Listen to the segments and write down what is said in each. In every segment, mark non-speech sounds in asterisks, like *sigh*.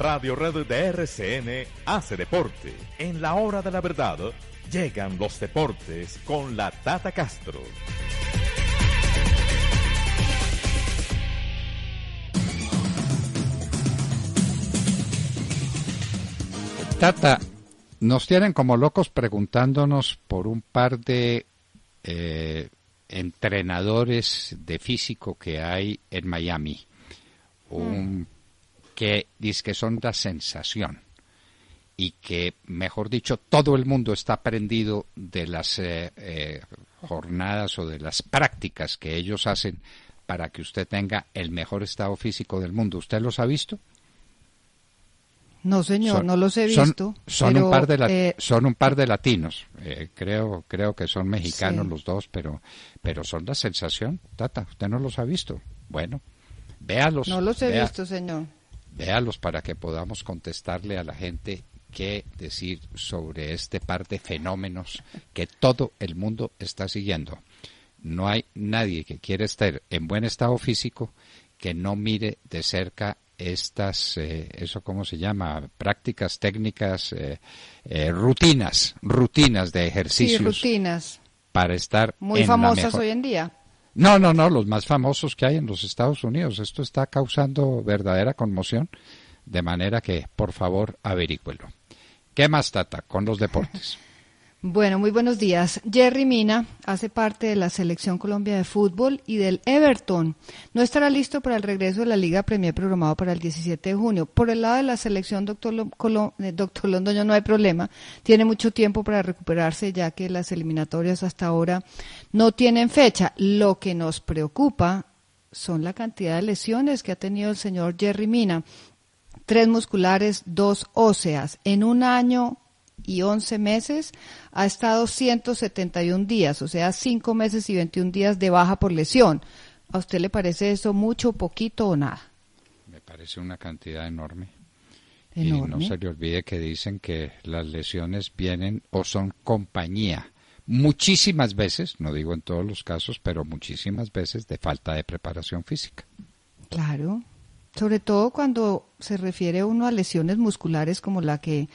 Radio Red de RCN hace deporte. En la hora de la verdad, llegan los deportes con la Tata Castro. Tata, nos tienen como locos preguntándonos por un par de eh, entrenadores de físico que hay en Miami. Un mm que dice que son la sensación y que, mejor dicho, todo el mundo está prendido de las eh, eh, jornadas o de las prácticas que ellos hacen para que usted tenga el mejor estado físico del mundo. ¿Usted los ha visto? No, señor, no los he visto. Son, un, par de eh, son un par de latinos. creo, creo que son mexicanos los dos, pero, pero son la sensación. Tata, usted no los ha visto. Bueno, véalos. No los he visto, señor véalos para que podamos contestarle a la gente qué decir sobre este par de fenómenos que todo el mundo está siguiendo. No hay nadie que quiera estar en buen estado físico que no mire de cerca estas, eh, eso cómo se llama, prácticas técnicas, eh, eh, rutinas, rutinas de ejercicios. rutinas. Para estar muy famosas hoy en día. No, no, no, los más famosos que hay en los Estados Unidos. Esto está causando verdadera conmoción, de manera que, por favor, averícuelo. ¿Qué más, Tata, con los deportes? *laughs* Bueno, muy buenos días. Jerry Mina hace parte de la Selección Colombia de Fútbol y del Everton. No estará listo para el regreso de la Liga Premier programado para el 17 de junio. Por el lado de la selección, doctor, eh, doctor Londoño, no hay problema. Tiene mucho tiempo para recuperarse ya que las eliminatorias hasta ahora no tienen fecha. Lo que nos preocupa son la cantidad de lesiones que ha tenido el señor Jerry Mina. Tres musculares, dos óseas. En un año y 11 meses, ha estado 171 días, o sea, 5 meses y 21 días de baja por lesión. ¿A usted le parece eso mucho, poquito o nada? Me parece una cantidad enorme. Y no se le olvide que dicen que las lesiones vienen o son compañía muchísimas veces, no digo en todos los casos, pero muchísimas veces de falta de preparación física. Claro, sobre todo cuando se refiere uno a lesiones musculares como la que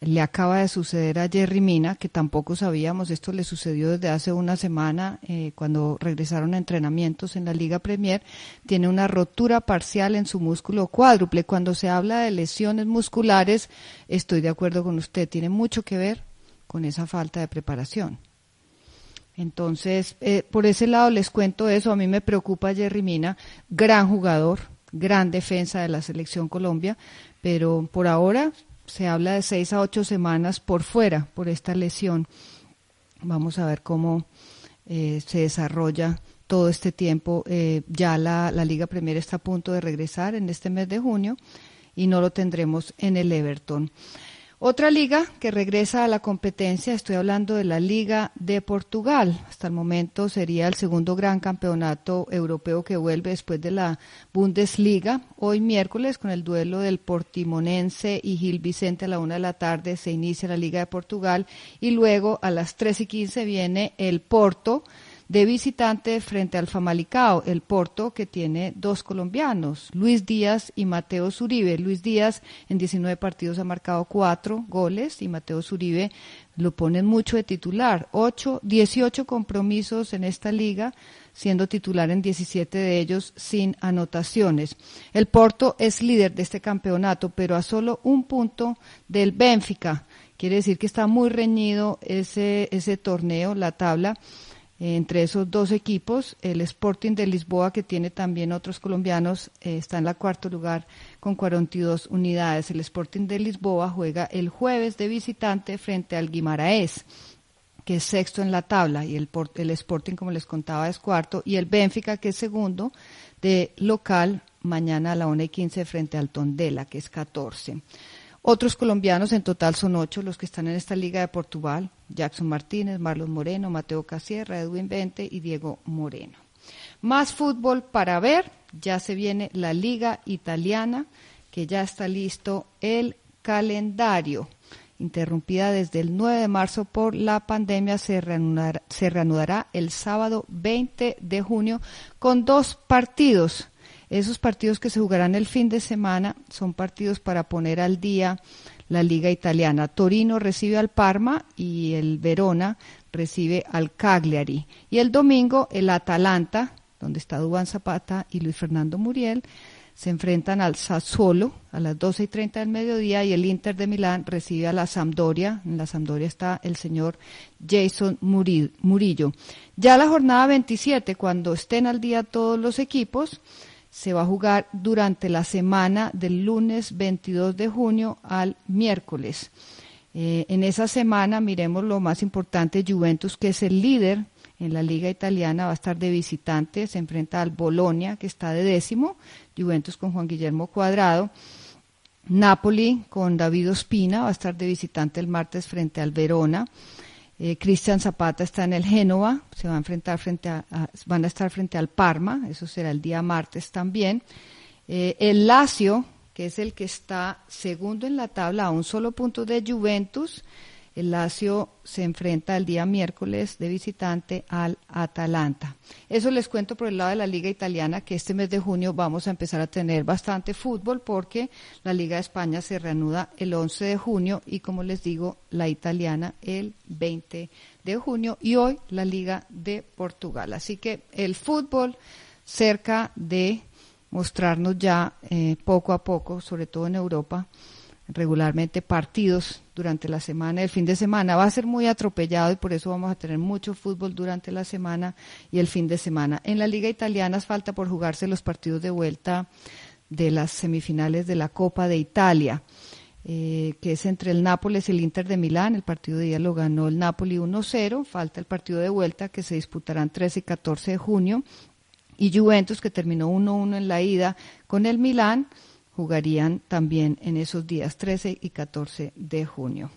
le acaba de suceder a Jerry Mina, que tampoco sabíamos, esto le sucedió desde hace una semana eh, cuando regresaron a entrenamientos en la Liga Premier, tiene una rotura parcial en su músculo cuádruple. Cuando se habla de lesiones musculares, estoy de acuerdo con usted, tiene mucho que ver con esa falta de preparación. Entonces, eh, por ese lado les cuento eso, a mí me preocupa Jerry Mina, gran jugador, gran defensa de la selección Colombia, pero por ahora se habla de seis a ocho semanas por fuera por esta lesión. Vamos a ver cómo eh, se desarrolla todo este tiempo. Eh, ya la, la, Liga Premier está a punto de regresar en este mes de junio y no lo tendremos en el Everton. Otra liga que regresa a la competencia, estoy hablando de la Liga de Portugal. Hasta el momento sería el segundo gran campeonato europeo que vuelve después de la Bundesliga. Hoy miércoles, con el duelo del Portimonense y Gil Vicente a la una de la tarde, se inicia la Liga de Portugal y luego a las tres y quince viene el Porto de visitante frente al Famalicao, el Porto, que tiene dos colombianos, Luis Díaz y Mateo Zuribe. Luis Díaz en 19 partidos ha marcado cuatro goles y Mateo Zuribe lo pone mucho de titular. Ocho, 18 compromisos en esta liga, siendo titular en 17 de ellos sin anotaciones. El Porto es líder de este campeonato, pero a solo un punto del Benfica. Quiere decir que está muy reñido ese, ese torneo, la tabla. Entre esos dos equipos, el Sporting de Lisboa, que tiene también otros colombianos, eh, está en la cuarto lugar con 42 unidades. El Sporting de Lisboa juega el jueves de visitante frente al Guimaraes, que es sexto en la tabla, y el, el Sporting, como les contaba, es cuarto, y el Benfica, que es segundo, de local, mañana a la 1 y 15 frente al Tondela, que es 14. Otros colombianos, en total son ocho los que están en esta liga de Portugal, Jackson Martínez, Marlon Moreno, Mateo Casierra, Edwin Vente y Diego Moreno. Más fútbol para ver, ya se viene la liga italiana, que ya está listo el calendario. Interrumpida desde el 9 de marzo por la pandemia, se reanudará, se reanudará el sábado 20 de junio con dos partidos esos partidos que se jugarán el fin de semana son partidos para poner al día la liga italiana. Torino recibe al Parma y el Verona recibe al Cagliari. Y el domingo el Atalanta, donde está Dubán Zapata y Luis Fernando Muriel, se enfrentan al Sassuolo a las 12 y 30 del mediodía y el Inter de Milán recibe a la Sampdoria. En la Sampdoria está el señor Jason Murillo. Ya la jornada 27, cuando estén al día todos los equipos, se va a jugar durante la semana del lunes 22 de junio al miércoles. Eh, en esa semana miremos lo más importante, Juventus, que es el líder en la liga italiana, va a estar de visitante, se enfrenta al Bolonia, que está de décimo, Juventus con Juan Guillermo Cuadrado. Napoli con David Ospina va a estar de visitante el martes frente al Verona. Eh, Cristian Zapata está en el Génova, se va a enfrentar frente van a estar frente al Parma, eso será el día martes también. Eh, el Lazio, que es el que está segundo en la tabla a un solo punto de Juventus, el Lazio se enfrenta el día miércoles de visitante al Atalanta. Eso les cuento por el lado de la Liga Italiana, que este mes de junio vamos a empezar a tener bastante fútbol porque la Liga de España se reanuda el 11 de junio y, como les digo, la italiana el 20 de junio y hoy la Liga de Portugal. Así que el fútbol cerca de mostrarnos ya eh, poco a poco, sobre todo en Europa, regularmente partidos durante la semana, y el fin de semana va a ser muy atropellado y por eso vamos a tener mucho fútbol durante la semana y el fin de semana. En la liga italiana falta por jugarse los partidos de vuelta de las semifinales de la Copa de Italia, eh, que es entre el Nápoles y el Inter de Milán. El partido de día lo ganó el Napoli 1-0, falta el partido de vuelta que se disputarán 13 y 14 de junio y Juventus que terminó 1-1 en la ida con el Milán jugarían también en esos días 13 y 14 de junio.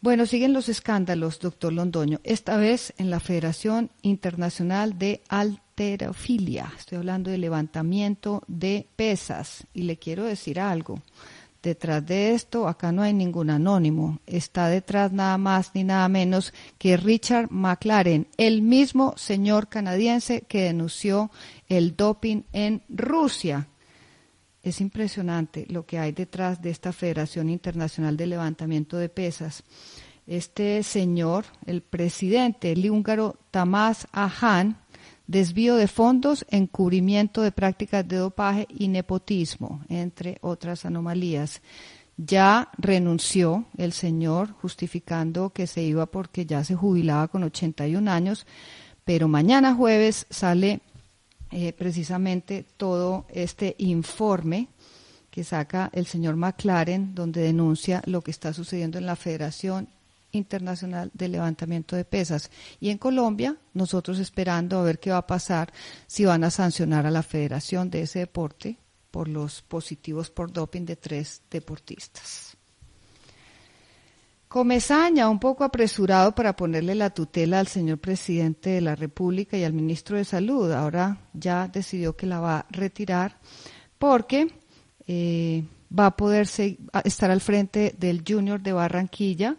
Bueno, siguen los escándalos, doctor Londoño, esta vez en la Federación Internacional de Alterofilia. Estoy hablando de levantamiento de pesas y le quiero decir algo. Detrás de esto, acá no hay ningún anónimo. Está detrás nada más ni nada menos que Richard McLaren, el mismo señor canadiense que denunció el doping en Rusia, es impresionante lo que hay detrás de esta Federación Internacional de Levantamiento de Pesas. Este señor, el presidente, el húngaro Tamás aján desvío de fondos, encubrimiento de prácticas de dopaje y nepotismo, entre otras anomalías. Ya renunció el señor justificando que se iba porque ya se jubilaba con 81 años, pero mañana jueves sale eh, precisamente todo este informe que saca el señor McLaren, donde denuncia lo que está sucediendo en la Federación Internacional de Levantamiento de Pesas. Y en Colombia, nosotros esperando a ver qué va a pasar, si van a sancionar a la Federación de ese deporte por los positivos por doping de tres deportistas. Comezaña, un poco apresurado para ponerle la tutela al señor presidente de la República y al ministro de Salud. Ahora ya decidió que la va a retirar porque eh, va a poder estar al frente del Junior de Barranquilla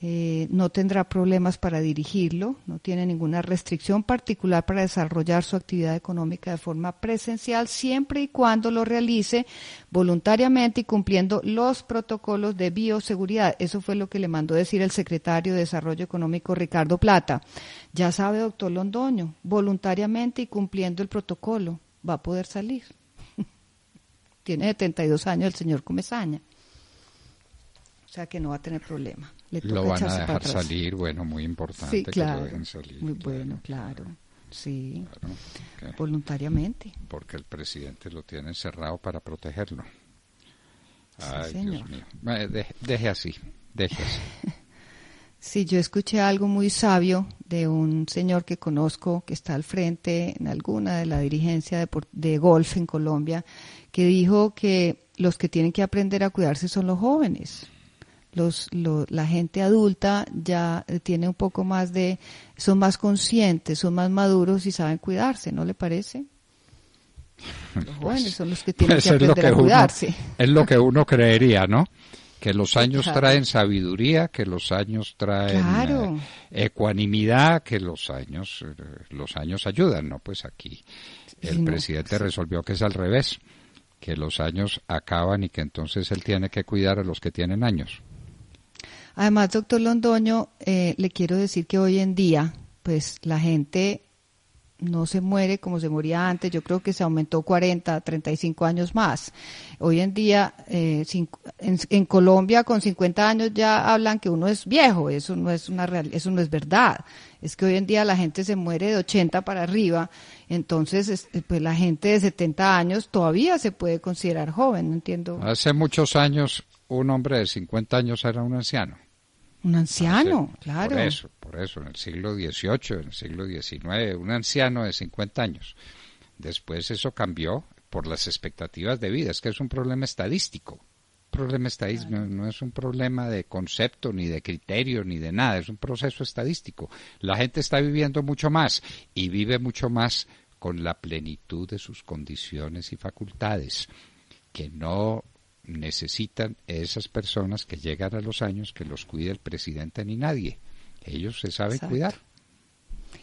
eh, no tendrá problemas para dirigirlo, no tiene ninguna restricción particular para desarrollar su actividad económica de forma presencial, siempre y cuando lo realice voluntariamente y cumpliendo los protocolos de bioseguridad. Eso fue lo que le mandó decir el secretario de Desarrollo Económico, Ricardo Plata. Ya sabe, doctor Londoño, voluntariamente y cumpliendo el protocolo, va a poder salir. *laughs* tiene 72 años el señor Comezaña. O sea que no va a tener problema lo van a dejar salir, bueno, muy importante claro, que lo dejen salir. Muy bueno, claro. Sí, voluntariamente. Porque el presidente lo tiene encerrado para protegerlo. Dios mío. deje así, deje así. *laughs* Sí, yo escuché algo muy sabio de un señor que conozco que está al frente en alguna de la dirigencia de, golf en Colombia, que dijo que los que tienen que aprender a cuidarse son los jóvenes los, la gente adulta ya eh, tiene un poco más de, son más conscientes, son más maduros y saben cuidarse, ¿no le parece? Los jóvenes pues son los que *laughs* tienen pues que aprender a cuidarse. es lo que uno creería, ¿no? Que los años traen sabiduría, que los años traen eh, ecuanimidad, que los años, eh, los años ayudan, ¿no? Pues aquí el presidente resolvió que es al revés, que los años acaban y que entonces él tiene que cuidar a los que tienen años. Además, doctor Londoño, eh, le quiero decir que hoy en día, pues la gente no se muere como se moría antes, yo creo que se aumentó 40, 35 años más. Hoy en día, eh, en, en, Colombia con 50 años ya hablan que uno es viejo, eso no es, una real, eso no es verdad. Es que hoy en día la gente se muere de 80 para arriba, entonces eh, pues la gente de 70 años todavía se puede considerar joven, no entiendo. Hace muchos años un hombre de 50 años era un anciano. Un anciano, ah, claro. Por eso, por eso, en el siglo XVIII, en el siglo XIX, un anciano de 50 años. Después eso cambió por las expectativas de vida. Es que es un problema estadístico. Problema estadístico no, no es un problema de concepto, ni de criterio, ni de nada. Es un proceso estadístico. La gente está viviendo mucho más y vive mucho más con la plenitud de sus condiciones y facultades, que no necesitan esas personas que llegan a los años que los cuide el presidente ni nadie. Ellos se saben cuidar.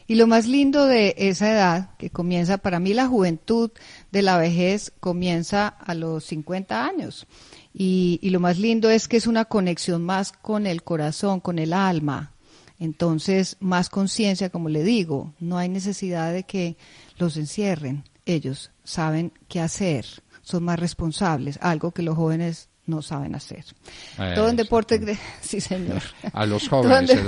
Y lo más lindo de esa edad que comienza, para mí la juventud de la vejez comienza a los 50 años. Y, y, lo más lindo es que es una conexión más con el corazón, con el alma. Entonces, más conciencia, como le digo, no hay necesidad de que los encierren. Ellos saben qué hacer son más responsables, algo que los jóvenes no saben hacer. Eh, Todo en deporte, *laughs* sí señor. A los jóvenes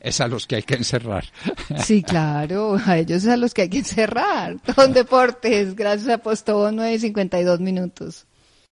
es a los que hay que encerrar. *laughs* Sí, claro, a ellos es a los que hay que encerrar. Todo en deportes, gracias a Postobón, 9 y 52 minutos.